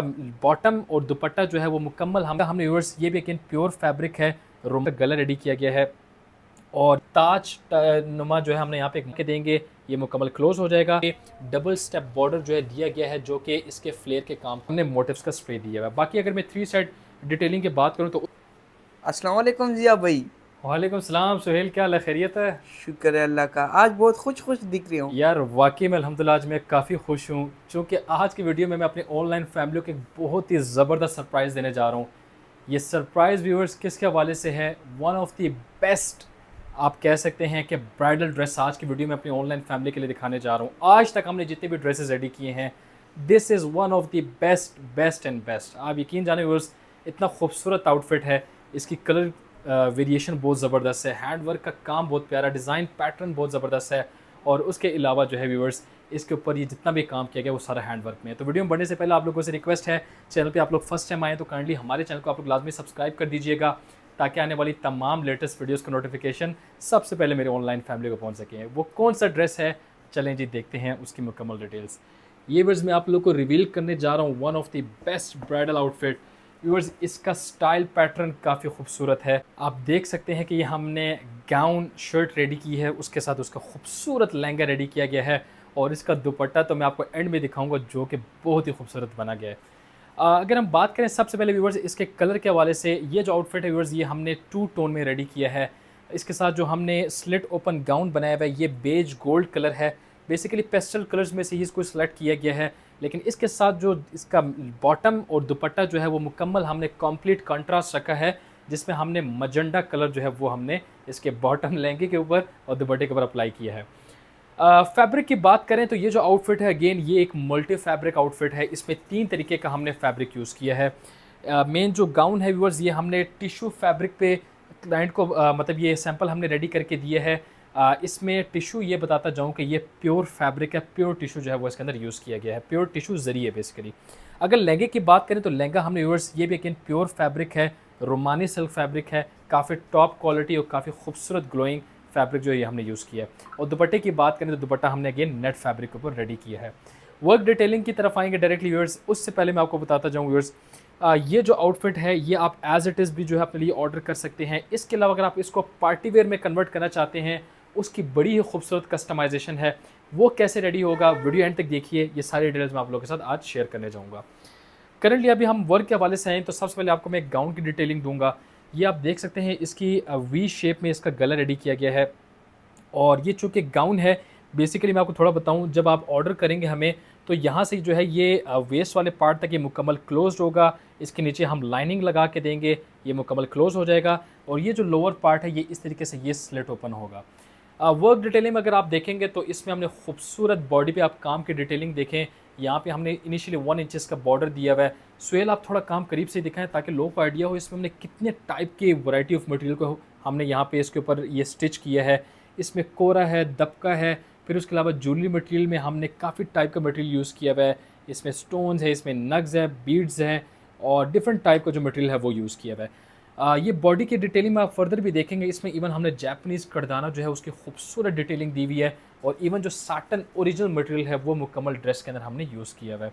bottom और दुपट्टा जो है वो मुकम्मल हम हमने यूर्स ये भी एक प्योर फैब्रिक है रोम गला रेडी किया गया है और ताज नुमा जो है हमने यहाँ पे एक देंगे ये मुकम्मल क्लोज हो जाएगा डबल स्टेप बॉर्डर जो है दिया गया है जो कि इसके फ्लेयर के काम हमने मोटिव्स का स्प्रे दिया हुआ है बाकी अगर मैं थ्री साइड डिटेलिंग की बात करूँ तो असलम जिया भाई वालेकुम सलाम सुहेल क्या हाल खैरियत है शुक्र है अल्लाह का आज बहुत खुश खुश दिख रही हूँ यार वाकई में अल्हम्दुलिल्लाह आज मैं काफ़ी खुश हूँ क्योंकि आज की वीडियो में मैं अपने ऑनलाइन फैमिली को एक बहुत ही ज़बरदस्त सरप्राइज़ देने जा रहा हूँ ये सरप्राइज़ व्यूअर्स किसके हवाले से है वन ऑफ दी बेस्ट आप कह सकते हैं कि ब्राइडल ड्रेस आज की वीडियो में अपनी ऑनलाइन फैमिली के लिए दिखाने जा रहा हूँ आज तक हमने जितने भी ड्रेसेज रेडी किए हैं this is one of the best best and best आप यकीन जाने व्यूअर्स इतना खूबसूरत आउटफिट है इसकी कलर वेरिएशन बहुत ज़बरदस्त है हैंड वर्क का काम बहुत प्यारा डिज़ाइन पैटर्न बहुत ज़बरदस्त है और उसके अलावा जो है व्यूवर्स इसके ऊपर ये जितना भी काम किया गया वो सारा हैंड वर्क में है तो वीडियो में बढ़ने से पहले आप लोगों से रिक्वेस्ट है चैनल पे आप लोग फर्स्ट टाइम आए तो काइंडली हमारे चैनल को आप लोग लाजमी सब्सक्राइब कर दीजिएगा ताकि आने वाली तमाम लेटेस्ट वीडियोस का नोटिफिकेशन सबसे पहले मेरे ऑनलाइन फैमिली को पहुँच सकें वो कौन सा ड्रेस है चलें जी देखते हैं उसकी मुकम्मल डिटेल्स ये वर्ड्स मैं आप लोग को रिवील करने जा रहा हूँ one of the best bridal outfit viewers इसका स्टाइल पैटर्न काफ़ी खूबसूरत है आप देख सकते हैं कि हमने गाउन शर्ट रेडी की है उसके साथ उसका खूबसूरत लहंगा रेडी किया गया है और इसका दुपट्टा तो मैं आपको एंड में दिखाऊंगा जो कि बहुत ही खूबसूरत बना गया है अगर हम बात करें सबसे पहले व्यूवर्स इसके कलर के हवाले से ये जो आउटफिट है व्यूवर्स ये हमने टू टोन में रेडी किया है इसके साथ जो हमने स्लिट ओपन गाउन बनाया हुआ है ये बेज गोल्ड कलर है बेसिकली पेस्टल कलर्स में से ही इसको सेलेक्ट किया गया है लेकिन इसके साथ जो इसका बॉटम और दुपट्टा जो है वो मुकम्मल हमने कंप्लीट कंट्रास्ट रखा है जिसमें हमने मजंडा कलर जो है वो हमने इसके बॉटम लहंगे के ऊपर और दुपट्टे के ऊपर अप्लाई किया है फैब्रिक की बात करें तो ये जो आउटफिट है अगेन ये एक मल्टी फैब्रिक आउटफिट है इसमें तीन तरीके का हमने फैब्रिक यूज़ किया है मेन uh, जो गाउन है व्यूअर्स ये हमने टिश्यू फैब्रिक पे क्लाइंट को uh, मतलब ये सैंपल हमने रेडी करके दिए है इसमें टिशू ये बताता जाऊँ कि ये प्योर फैब्रिक है प्योर टिशू जो है वो इसके अंदर यूज़ किया गया है प्योर टिशू जरिए बेसिकली अगर लहंगे की बात करें तो लहंगा हमने यूर्स ये भी यकीन प्योर फैब्रिक है रोमानी सिल्क फैब्रिक है काफ़ी टॉप क्वालिटी और काफ़ी खूबसूरत ग्लोइंग फैब्रिक जो ये हमने यूज़ किया है और दुपट्टे की बात करें तो दुपट्टा हमने अगेन नेट फैब्रिक के ऊपर रेडी किया है वर्क डिटेलिंग की तरफ आएंगे डायरेक्टली व्यूअर्स उससे पहले मैं आपको बताता जाऊँ व्यूअर्स ये जो आउटफिट है ये आप एज इट इज़ भी जो है अपने लिए ऑर्डर कर सकते हैं इसके अलावा अगर आप इसको पार्टी वेयर में कन्वर्ट करना चाहते हैं उसकी बड़ी ही खूबसूरत कस्टमाइजेशन है वो कैसे रेडी होगा वीडियो एंड तक देखिए ये सारी डिटेल्स मैं आप लोगों के साथ आज शेयर करने जाऊँगा करंटली अभी हम वर्क के हवाले से आए तो सबसे पहले आपको मैं एक गाउन की डिटेलिंग दूंगा ये आप देख सकते हैं इसकी वी शेप में इसका गला रेडी किया गया है और ये चूँकि गाउन है बेसिकली मैं आपको थोड़ा बताऊँ जब आप ऑर्डर करेंगे हमें तो यहाँ से जो है ये वेस्ट वाले पार्ट तक ये मुकम्मल क्लोज होगा इसके नीचे हम लाइनिंग लगा के देंगे ये मुकम्मल क्लोज़ हो जाएगा और ये जो लोअर पार्ट है ये इस तरीके से ये स्लेट ओपन होगा वर्क डिटेलिंग अगर आप देखेंगे तो इसमें हमने खूबसूरत बॉडी पे आप काम की डिटेलिंग देखें यहाँ पे हमने इनिशियली वन इंचेस का बॉर्डर दिया हुआ है स्वेल आप थोड़ा काम करीब से दिखाएं ताकि लोग को आइडिया हो इसमें हमने कितने टाइप के वैरायटी ऑफ मटेरियल को हमने यहाँ पे इसके ऊपर ये स्टिच किया है इसमें कोरा है दबका है फिर उसके अलावा ज्वेलरी मटेरियल में हमने काफ़ी टाइप का मटेरियल यूज़ किया हुआ है इसमें स्टोन्स है इसमें नग्स है बीड्स हैं और डिफरेंट टाइप का जो मटेरियल है वो यूज़ किया हुआ है ये बॉडी की डिटेलिंग में आप फर्दर भी देखेंगे इसमें इवन हमने जैपनीज़ करदाना जो है उसकी खूबसूरत डिटेलिंग दी हुई है और इवन जो साटन ओरिजिनल मटेरियल है वो मुकम्मल ड्रेस के अंदर हमने यूज़ किया हुआ है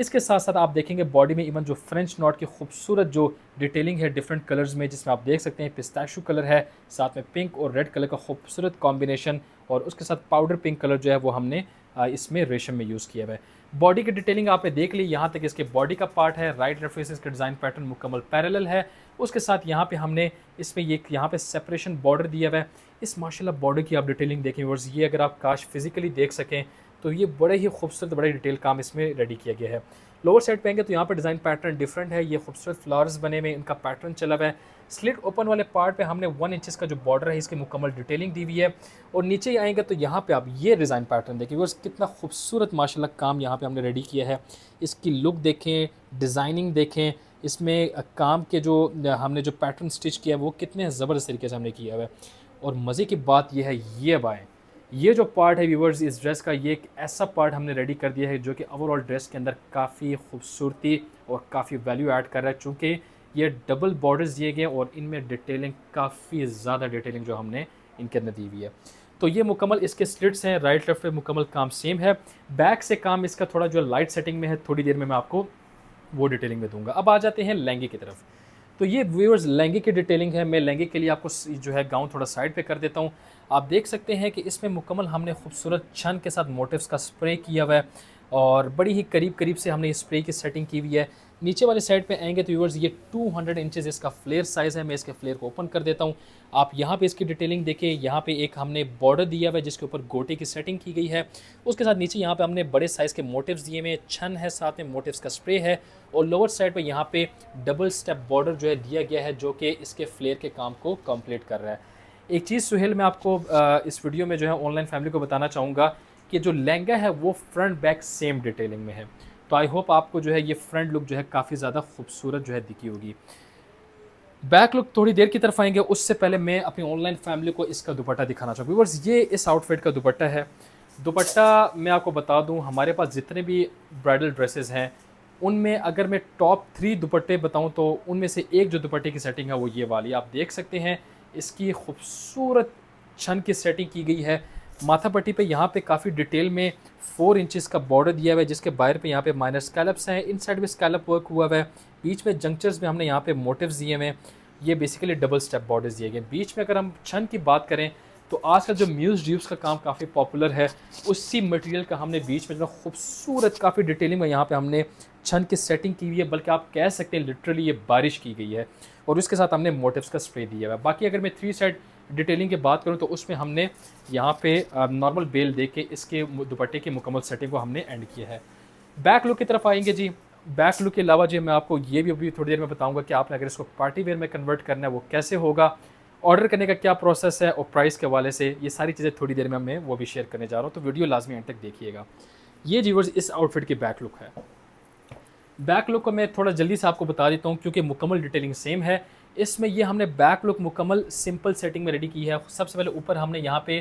इसके साथ साथ आप देखेंगे बॉडी में इवन जो फ्रेंच नॉट की खूबसूरत जो डिटेलिंग है डिफरेंट कलर्स में जिसमें आप देख सकते हैं पिस्ताशू कलर है साथ में पिंक और रेड कलर का खूबसूरत कॉम्बिनेशन और उसके साथ पाउडर पिंक कलर जो है वो हमने इसमें रेशम में यूज़ किया हुआ है बॉडी की डिटेलिंग आपने देख ली यहाँ तक इसके बॉडी का पार्ट है राइट रेफरेंसेस का डिज़ाइन पैटर्न मुकम्मल पैरेलल है उसके साथ यहाँ पे हमने इसमें ये यहाँ पे सेपरेशन बॉर्डर दिया हुआ है इस माशाल्लाह बॉर्डर की आप डिटेलिंग देखें और ये अगर आप काश फिजिकली देख सकें तो ये बड़े ही खूबसूरत बड़े डिटेल काम इसमें रेडी किया गया है लोअर साइड पर आएंगे तो यहाँ पर डिज़ाइन पैटर्न डिफरेंट है ये खूबसूरत फ्लावर्स बने हुए इनका पैटर्न चला हुआ है स्लिट ओपन वाले पार्ट पे हमने वन इंचेस का जो बॉर्डर है इसकी मुकम्मल डिटेलिंग दी हुई है और नीचे ही आएंगे तो यहाँ पे आप ये डिज़ाइन पैटर्न देखें बिकॉज कितना खूबसूरत माशाल्लाह काम यहाँ पे हमने रेडी किया है इसकी लुक देखें डिज़ाइनिंग देखें इसमें काम के जो हमने जो पैटर्न स्टिच किया है वो कितने ज़बरदस्त तरीके से हमने किया हुआ है और मज़े की बात यह है ये बाएँ ये जो पार्ट है व्यूवर्स इस ड्रेस का ये एक ऐसा पार्ट हमने रेडी कर दिया है जो कि ओवरऑल ड्रेस के अंदर काफ़ी खूबसूरती और काफ़ी वैल्यू ऐड कर रहा है चूँकि ये डबल बॉर्डर्स दिए गए और इनमें डिटेलिंग काफ़ी ज़्यादा डिटेलिंग जो हमने इनके अंदर दी हुई है तो ये मुकम्मल इसके स्लिट्स हैं राइट लेफ्ट पे मुकम्मल काम सेम है बैक से काम इसका थोड़ा जो लाइट सेटिंग में है थोड़ी देर में मैं आपको वो डिटेलिंग में दूंगा अब आ जाते हैं लहंगे की तरफ तो ये व्यूअर्स लहंगे की डिटेलिंग है मैं लहंगे के लिए आपको जो है गाउन थोड़ा साइड पे कर देता हूँ आप देख सकते हैं कि इसमें मुकम्मल हमने खूबसूरत छन के साथ मोटिवस का स्प्रे किया हुआ है और बड़ी ही करीब करीब से हमने स्प्रे की सेटिंग की हुई है नीचे वाले साइड पे आएंगे तो व्यूवर्स ये 200 हंड्रेड इंचज़ इसका फ्लेयर साइज़ है मैं इसके फ्लेयर को ओपन कर देता हूँ आप यहाँ पे इसकी डिटेलिंग देखिए यहाँ पे एक हमने बॉर्डर दिया हुआ है जिसके ऊपर गोटे की सेटिंग की गई है उसके साथ नीचे यहाँ पे हमने बड़े साइज़ के मोटिव्स दिए हुए छन है साथ में मोटिव्स का स्प्रे है और लोअर साइड पर यहाँ पे डबल स्टेप बॉर्डर जो है दिया गया है जो कि इसके फ्लेयर के काम को कम्प्लीट कर रहा है एक चीज़ सुहेल मैं आपको इस वीडियो में जो है ऑनलाइन फैमिली को बताना चाहूँगा कि जो लहंगा है वो फ्रंट बैक सेम डिटेलिंग में है तो आई होप आपको जो है ये फ्रंट लुक जो है काफ़ी ज़्यादा खूबसूरत जो है दिखी होगी बैक लुक थोड़ी देर की तरफ आएंगे उससे पहले मैं अपनी ऑनलाइन फैमिली को इसका दुपट्टा दिखाना चाहूँगा व्यूवर्स ये इस आउटफिट का दुपट्टा है दुपट्टा मैं आपको बता दूँ हमारे पास जितने भी ब्राइडल ड्रेसेस हैं उनमें अगर मैं टॉप थ्री दुपट्टे बताऊँ तो उनमें से एक जो दुपट्टे की सेटिंग है वो ये वाली आप देख सकते हैं इसकी खूबसूरत छन की सेटिंग की गई है माथा पट्टी पे यहाँ पे काफ़ी डिटेल में फोर इंचेस का बॉर्डर दिया हुआ है जिसके बाहर पे यहाँ पे माइनर स्कैलप्स हैं इन साइड में स्कैलप वर्क हुआ हुआ है बीच में जंक्चर्स में हमने यहाँ पे मोटिव्स दिए हुए हैं ये बेसिकली डबल स्टेप बॉर्डर्स दिए गए बीच में अगर हम छन की बात करें तो आजकल जो म्यूज़ ड्यूब्स का काम काफ़ी पॉपुलर है उसी मटेरियल का हमने बीच में जो खूबसूरत काफ़ी डिटेलिंग में यहाँ पे हमने छन की सेटिंग की हुई है बल्कि आप कह सकते हैं लिटरली ये बारिश की गई है और उसके साथ हमने मोटिव्स का स्प्रे दिया हुआ है बाकी अगर मैं थ्री साइड डिटेलिंग की बात करूँ तो उसमें हमने यहाँ पे नॉर्मल बेल दे के इसके दुपट्टे की मुकम्मल सेटिंग को हमने एंड किया है बैक लुक की तरफ आएंगे जी बैक लुक के अलावा जी मैं आपको ये भी अभी थोड़ी देर में बताऊँगा कि आपने अगर इसको पार्टी वेयर में कन्वर्ट करना है वो कैसे होगा ऑर्डर करने का क्या प्रोसेस है और प्राइस के हवाले से ये सारी चीज़ें थोड़ी देर में मैं वो भी शेयर करने जा रहा हूँ तो वीडियो लाजमी एंड तक देखिएगा ये जीवर्स इस आउटफिट की बैक लुक है बैक लुक को मैं थोड़ा जल्दी से आपको बता देता हूँ क्योंकि मुकम्मल डिटेलिंग सेम है इसमें ये हमने बैक लुक मुकम्मल सिंपल सेटिंग में रेडी की है सबसे पहले ऊपर हमने यहाँ पे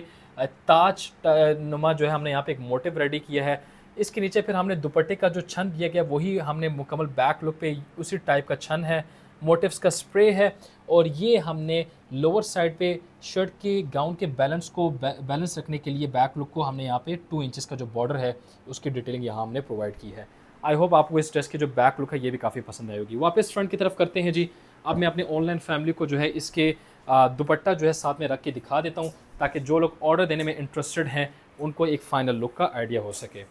ताज नुमा जो है हमने यहाँ पे एक मोटिव रेडी किया है इसके नीचे फिर हमने दुपट्टे का जो छन दिया गया वही हमने मुकम्मल बैक लुक पे उसी टाइप का छन है मोटिव्स का स्प्रे है और ये हमने लोअर साइड पे शर्ट के गाउन के बैलेंस को बैलेंस रखने के लिए बैक लुक को हमने यहाँ पे टू इंचेस का जो बॉर्डर है उसकी डिटेलिंग यहाँ हमने प्रोवाइड की है आई होप आपको इस ड्रेस की जो बैक लुक है ये भी काफ़ी पसंद आएगी वापस फ्रंट की तरफ करते हैं जी अब मैं अपने ऑनलाइन फैमिली को जो है इसके दुपट्टा जो है साथ में रख के दिखा देता हूँ ताकि जो लोग ऑर्डर देने में इंटरेस्टेड हैं उनको एक फ़ाइनल लुक का आइडिया हो सके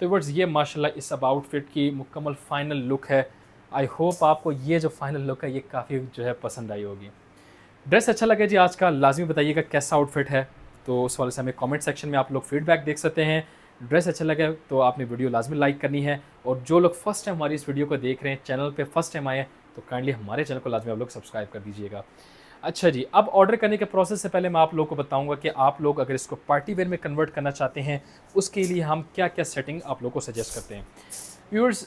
तो वर्ड्स ये माशाल्लाह इस अब आउटफिट की मुकम्मल फ़ाइनल लुक है आई होप आपको ये जो फ़ाइनल लुक है ये काफ़ी जो है पसंद आई होगी ड्रेस अच्छा लगे जी आज का लाजमी बताइएगा कैसा आउटफिट है तो उस वाले से हमें कॉमेंट सेक्शन में आप लोग फीडबैक देख सकते हैं ड्रेस अच्छा लगे तो आपने वीडियो लाजमी लाइक करनी है और जो लोग फर्स्ट टाइम हमारी इस वीडियो को देख रहे हैं चैनल पर फर्स्ट टाइम आए हैं तो काइंडली हमारे चैनल को लाजमी आप लोग सब्सक्राइब कर दीजिएगा अच्छा जी अब ऑर्डर करने के प्रोसेस से पहले मैं आप लोग को बताऊंगा कि आप लोग अगर इसको पार्टी वेयर में कन्वर्ट करना चाहते हैं उसके लिए हम क्या क्या सेटिंग आप लोग को सजेस्ट करते हैं व्यूअर्स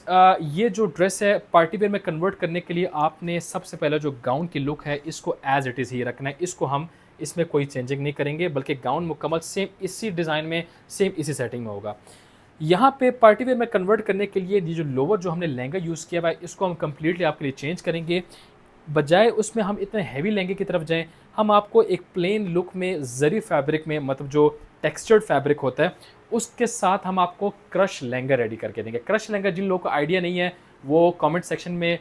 ये जो ड्रेस है पार्टी वेयर में कन्वर्ट करने के लिए आपने सबसे पहले जो गाउन की लुक है इसको एज इट इज़ ही रखना है इसको हम इसमें कोई चेंजिंग नहीं करेंगे बल्कि गाउन मुकम्मल सेम इसी डिज़ाइन में सेम इसी सेटिंग में होगा यहाँ पे पार्टी वेयर में कन्वर्ट करने के लिए जो लोअर जो हमने लहंगा यूज़ किया हुआ है इसको हम कम्प्लीटली आपके लिए चेंज करेंगे बजाय उसमें हम इतने हैवी लहंगे की तरफ जाएं हम आपको एक प्लेन लुक में जरी फैब्रिक में मतलब जो टेक्सचर्ड फैब्रिक होता है उसके साथ हम आपको क्रश लहंगा रेडी करके देंगे क्रश लहंगा जिन लोगों को आइडिया नहीं है वो कमेंट सेक्शन में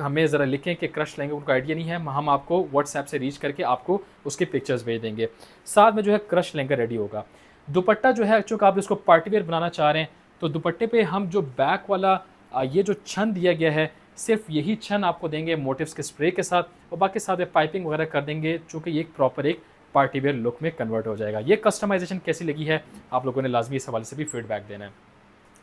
हमें ज़रा लिखें कि क्रश लहंगा उनको आइडिया नहीं है हम आपको व्हाट्सएप से रीच करके आपको उसके पिक्चर्स भेज देंगे साथ में जो है क्रश लहंगा रेडी होगा दुपट्टा जो है चूँकि आप इसको पार्टीवेयर बनाना चाह रहे हैं तो दुपट्टे पे हम जो बैक वाला ये जो छन दिया गया है सिर्फ यही छन आपको देंगे मोटिव्स के स्प्रे के साथ और बाकी साथ पाइपिंग वगैरह कर देंगे चूँकि ये एक प्रॉपर एक पार्टीवेयर लुक में कन्वर्ट हो जाएगा ये कस्टमाइजेशन कैसी लगी है आप लोगों ने लाजमी इस हवाले से भी फीडबैक देना है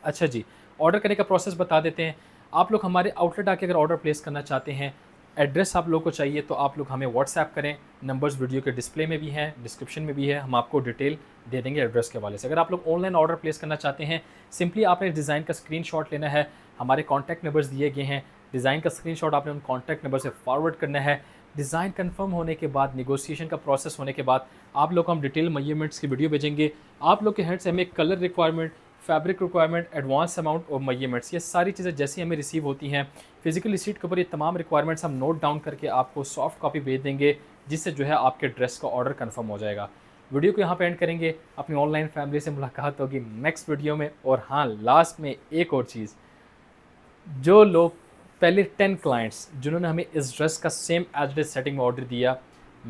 अच्छा जी ऑर्डर करने का प्रोसेस बता देते हैं आप लोग हमारे आउटलेट आके अगर ऑर्डर प्लेस करना चाहते हैं एड्रेस आप लोग को चाहिए तो आप लोग हमें व्हाट्सएप करें नंबर्स वीडियो के डिस्प्ले में भी हैं डिस्क्रिप्शन में भी है हम आपको डिटेल दे देंगे एड्रेस के हवाले से अगर आप लोग ऑनलाइन ऑर्डर प्लेस करना चाहते हैं सिंपली आपने डिज़ाइन का स्क्रीन लेना है हमारे कॉन्टैक्ट नंबर्स दिए गए हैं डिज़ाइन का स्क्रीन आपने उन कॉन्टैक्ट नंबर से फॉरवर्ड करना है डिज़ाइन कंफर्म होने के बाद निगोसिएशन का प्रोसेस होने के बाद आप लोग को हम डिटेल मयमेंट्स की वीडियो भेजेंगे आप लोग के हेड से हमें colour requirement fabric requirement advance amount और मयमेंट्स ये सारी चीज़ें जैसी हमें रिसीव होती हैं फिजिकल रिसीट के ऊपर ये तमाम रिक्वायरमेंट्स हम नोट डाउन करके आपको सॉफ्ट कॉपी भेज देंगे जिससे जो है आपके ड्रेस का ऑर्डर कन्फर्म हो जाएगा वीडियो को यहाँ पर एंड करेंगे अपनी ऑनलाइन फैमिली से मुलाकात होगी नेक्स्ट वीडियो में और हाँ लास्ट में एक और चीज़ जो लोग पहले टेन क्लाइंट्स जिन्होंने हमें इस ड्रेस का सेम एज सेटिंग में ऑर्डर दिया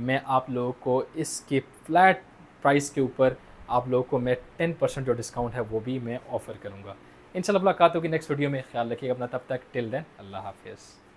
मैं आप लोगों को इसके फ्लैट प्राइस के ऊपर आप लोगों को मैं टेन परसेंट जो डिस्काउंट है वो भी मैं ऑफ़र करूँगा इन शाला मुलाकात होगी नेक्स्ट वीडियो में ख्याल रखिएगा अपना तब तक टिल देन अल्लाह हाफिज़